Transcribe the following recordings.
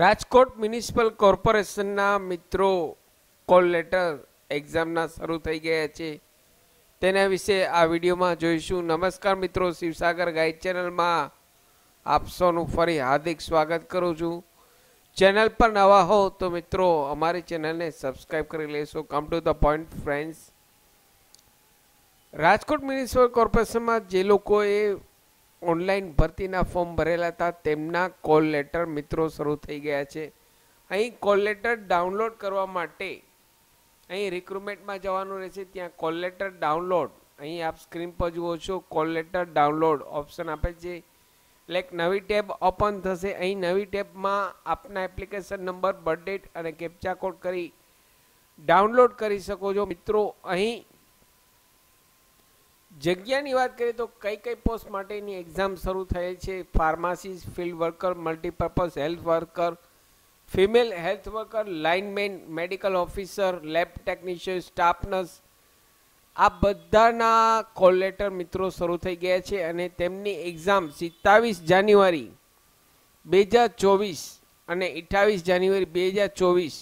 Rajkot municipal કોર્પોરેશનના મિત્રો call letter એક્ઝામના શરૂ થઈ ગયા છે તેના વિશે આ વિડીયોમાં જોઈશું નમસ્કાર મિત્રો શિવસાગર ગાઈડ ચેનલમાં આપ સૌનું ફરી હાર્દિક સ્વાગત કરું છું ચેનલ પર નવા હો તો મિત્રો અમારી ચેનલને સબસ્ક્રાઈબ કરી લેશો come to the point friends Rajkot municipal કોર્પોરેશનમાં જે લોકોએ ઓનલાઈન ભરતીના ફોર્મ ભરેલા હતા તેમના કોલ લેટર મિત્રો શરૂ થઈ ગયા છે અહીં કોલ લેટર ડાઉનલોડ કરવા માટે અહીં રિક્રુટમેન્ટમાં જવાનું રહેશે ત્યાં કોલ લેટર ડાઉનલોડ અહીં આપ સ્ક્રીન પર જુઓ છો કોલ લેટર ડાઉનલોડ ઓપ્શન આપે છે એટલે નવી ટેબ ઓપન થશે અહીં નવી ટેબમાં આપના એપ્લિકેશન નંબર બર્થ ડેટ અને કેપ્ચા કોડ કરી ડાઉનલોડ કરી શકો છો મિત્રો અહીં જગ્યાની વાત કરીએ તો કઈ કઈ પોસ્ટ માટેની એક્ઝામ શરૂ થયેલ છે pharmacist field worker multipurpose health worker female health worker lineman medical officer lab technician staff nurse આ બધાના કોલ લેટર મિત્રો શરૂ થઈ ગયા છે અને તેમની એક્ઝામ સિત્તાવીસ જાન્યુઆરી બે હજાર ચોવીસ અને અઠાવીસ જાન્યુઆરી બે હજાર ચોવીસ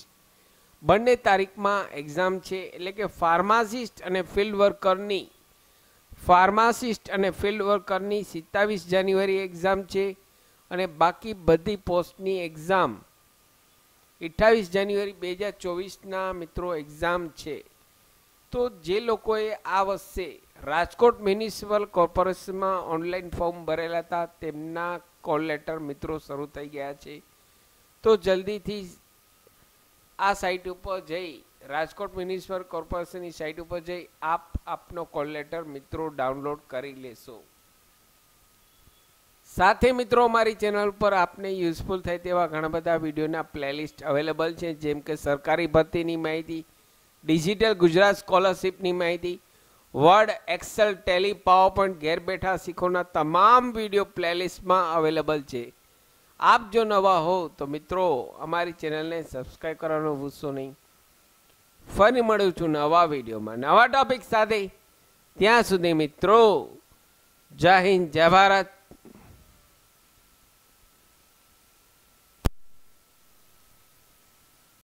બંને તારીખમાં એક્ઝામ છે એટલે કે ફાર્માસિસ્ટ અને ફિલ્ડ વર્કરની ફાર્માસિસ્ટ અને ફિલ્ડ વર્કરની સિત્તાવીસ જાન્યુઆરી એક્ઝામ છે અને બાકી બધી પોસ્ટની એક્ઝામ અઠ્ઠાવીસ જાન્યુઆરી બે હજાર ચોવીસના મિત્રો એક્ઝામ છે તો જે લોકોએ આ વર્ષે રાજકોટ મ્યુનિસિપલ કોર્પોરેશનમાં ઓનલાઈન ફોર્મ ભરેલા હતા તેમના કોલ લેટર મિત્રો શરૂ થઈ ગયા છે તો જલ્દીથી આ સાઇટ ઉપર જઈ રાજકોટ મ્યુનિસિપલ કોર્પોરેશનની સાઇટ ઉપર જઈ આપ આપનો કોલ લેટર મિત્રો ડાઉનલોડ કરી લેશો સાથે મિત્રો અમારી ચેનલ પર આપને યુઝફુલ થાય તેવા ઘણા બધા વિડીયોના પ્લેલિસ્ટ અવેલેબલ છે જેમ કે સરકારી ભરતીની માહિતી ડિજિટલ ગુજરાત સ્કોલરશિપની માહિતી વર્ડ એક્સેલ ટેલી પાવર ઘેર બેઠા શીખોના તમામ વિડીયો પ્લેલિસ્ટમાં અવેલેબલ છે આપ જો નવા હો તો મિત્રો અમારી ચેનલને સબસ્ક્રાઈબ કરવાનું ભૂલશો નહીં ફરી મળું છું નવા વિડીયોમાં નવા ટોપિક સાથે ત્યાં સુધી મિત્રો જય હિન્દ જય ભારત